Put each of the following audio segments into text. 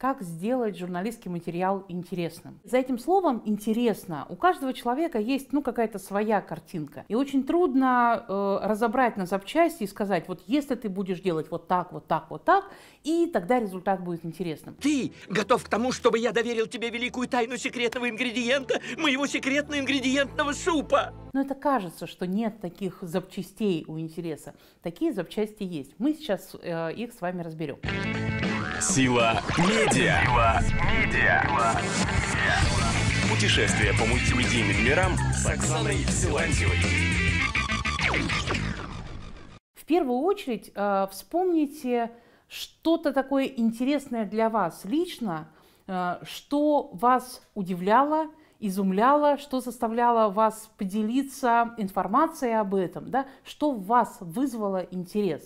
как сделать журналистский материал интересным. За этим словом «интересно» у каждого человека есть ну, какая-то своя картинка. И очень трудно э, разобрать на запчасти и сказать, вот если ты будешь делать вот так, вот так, вот так, и тогда результат будет интересным. Ты готов к тому, чтобы я доверил тебе великую тайну секретного ингредиента, моего секретно-ингредиентного супа? Но это кажется, что нет таких запчастей у интереса. Такие запчасти есть. Мы сейчас э, их с вами разберем. Сила медиа. Сила медиа. Путешествие по мультимедийным мирам с Оксаной Силантьевой. В первую очередь э, вспомните что-то такое интересное для вас лично, э, что вас удивляло, изумляло, что заставляло вас поделиться информацией об этом, да? что в вас вызвало интерес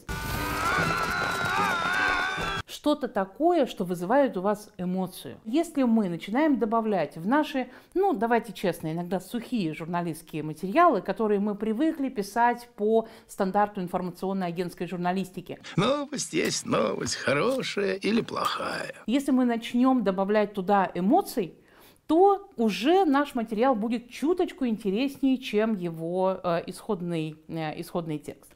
что-то такое, что вызывает у вас эмоцию. Если мы начинаем добавлять в наши, ну, давайте честно, иногда сухие журналистские материалы, которые мы привыкли писать по стандарту информационной агентской журналистики. Новость есть новость, хорошая или плохая. Если мы начнем добавлять туда эмоций, то уже наш материал будет чуточку интереснее, чем его э, исходный, э, исходный текст.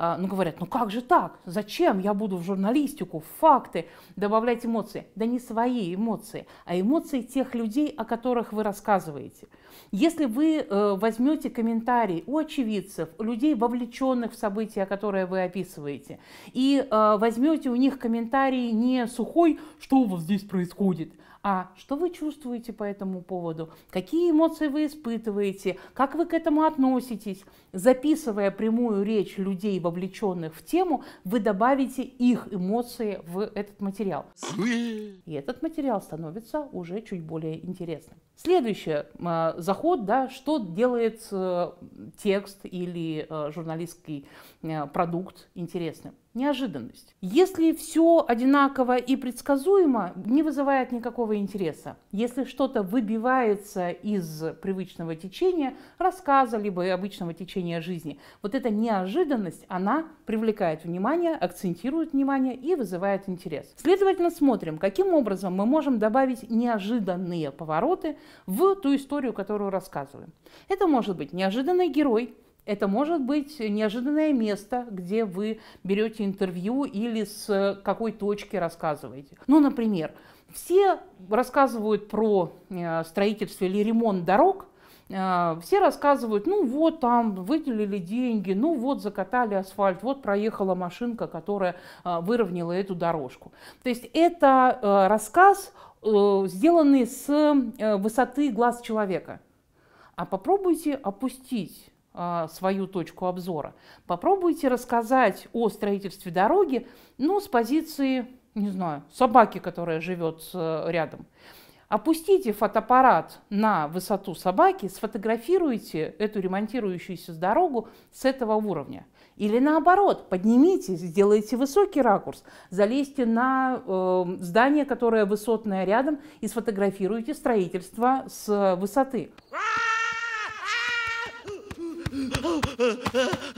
А, ну, говорят, ну как же так, зачем я буду в журналистику, в факты добавлять эмоции? Да не свои эмоции, а эмоции тех людей, о которых вы рассказываете. Если вы э, возьмете комментарии у очевидцев, у людей, вовлеченных в события, которые вы описываете, и э, возьмете у них комментарии не сухой, что у вас здесь происходит, а что вы чувствуете по этому поводу, какие эмоции вы испытываете, как вы к этому относитесь. Записывая прямую речь людей, вовлеченных в тему, вы добавите их эмоции в этот материал. И этот материал становится уже чуть более интересным. Следующий э, заход, да, что делает э, текст или э, журналистский э, продукт интересным неожиданность. Если все одинаково и предсказуемо, не вызывает никакого интереса. Если что-то выбивается из привычного течения рассказа, либо обычного течения жизни, вот эта неожиданность, она привлекает внимание, акцентирует внимание и вызывает интерес. Следовательно, смотрим, каким образом мы можем добавить неожиданные повороты в ту историю, которую рассказываем. Это может быть неожиданный герой, это может быть неожиданное место, где вы берете интервью или с какой точки рассказываете. Ну, например, все рассказывают про э, строительство или ремонт дорог, э, все рассказывают, ну вот там выделили деньги, ну вот закатали асфальт, вот проехала машинка, которая э, выровняла эту дорожку. То есть это рассказ, сделанный с высоты глаз человека. А попробуйте опустить а, свою точку обзора. Попробуйте рассказать о строительстве дороги, ну, с позиции, не знаю, собаки, которая живет э, рядом. Опустите фотоаппарат на высоту собаки, сфотографируйте эту ремонтирующуюся дорогу с этого уровня. Или наоборот, поднимитесь, сделайте высокий ракурс, залезьте на э, здание, которое высотное рядом, и сфотографируйте строительство с высоты.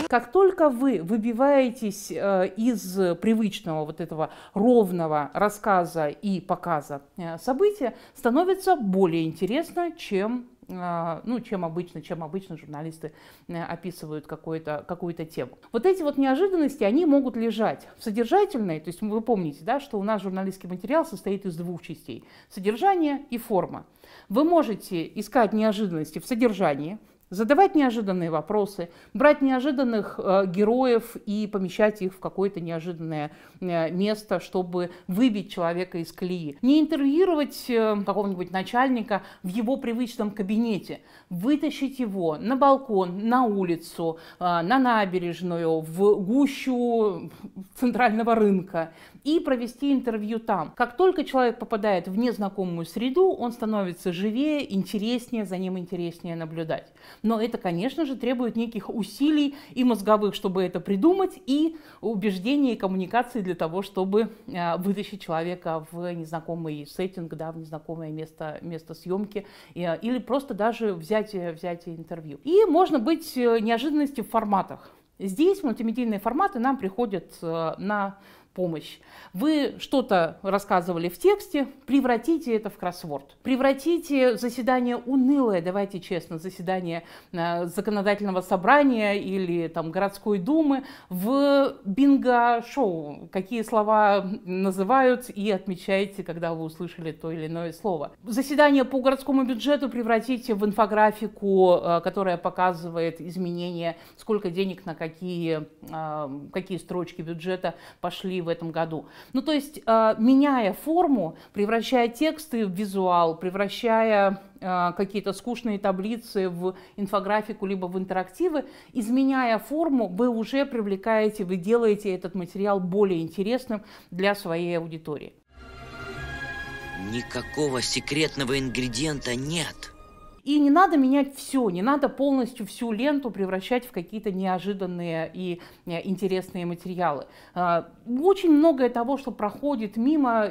Как только вы выбиваетесь э, из привычного вот этого ровного рассказа и показа э, события, становится более интересно, чем э, ну, чем обычно, чем обычно журналисты описывают какую-то какую тему. Вот эти вот неожиданности, они могут лежать в содержательной, то есть вы помните, да, что у нас журналистский материал состоит из двух частей – содержание и форма. Вы можете искать неожиданности в содержании – задавать неожиданные вопросы, брать неожиданных э, героев и помещать их в какое-то неожиданное э, место, чтобы выбить человека из колеи. Не интервьюировать э, какого-нибудь начальника в его привычном кабинете, вытащить его на балкон, на улицу, э, на набережную, в гущу центрального рынка и провести интервью там. Как только человек попадает в незнакомую среду, он становится живее, интереснее, за ним интереснее наблюдать но это, конечно же, требует неких усилий и мозговых, чтобы это придумать, и убеждений и коммуникации для того, чтобы э, вытащить человека в незнакомый сеттинг, да, в незнакомое место, место съемки, э, или просто даже взять, э, взять интервью. И можно быть неожиданности в форматах. Здесь мультимедийные форматы нам приходят на помощь. Вы что-то рассказывали в тексте, превратите это в кроссворд. Превратите заседание унылое, давайте честно, заседание э, законодательного собрания или там городской думы в бинго-шоу. Какие слова называют и отмечайте, когда вы услышали то или иное слово. Заседание по городскому бюджету превратите в инфографику, э, которая показывает изменения, сколько денег на какие, э, какие строчки бюджета пошли впервые в этом году. Ну, то есть, э, меняя форму, превращая тексты в визуал, превращая э, какие-то скучные таблицы в инфографику, либо в интерактивы, изменяя форму, вы уже привлекаете, вы делаете этот материал более интересным для своей аудитории. Никакого секретного ингредиента нет. И не надо менять все, не надо полностью всю ленту превращать в какие-то неожиданные и э, интересные материалы. А, очень многое того, что проходит мимо,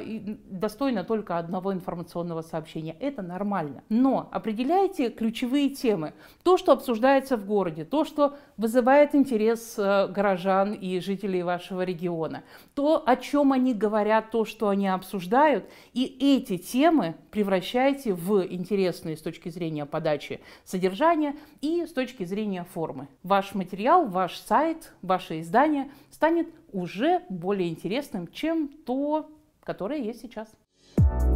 достойно только одного информационного сообщения. Это нормально. Но определяйте ключевые темы. То, что обсуждается в городе, то, что вызывает интерес э, горожан и жителей вашего региона, то, о чем они говорят, то, что они обсуждают. И эти темы превращайте в интересные с точки зрения зрения подачи содержания и с точки зрения формы. Ваш материал, ваш сайт, ваше издание станет уже более интересным, чем то, которое есть сейчас. Thank you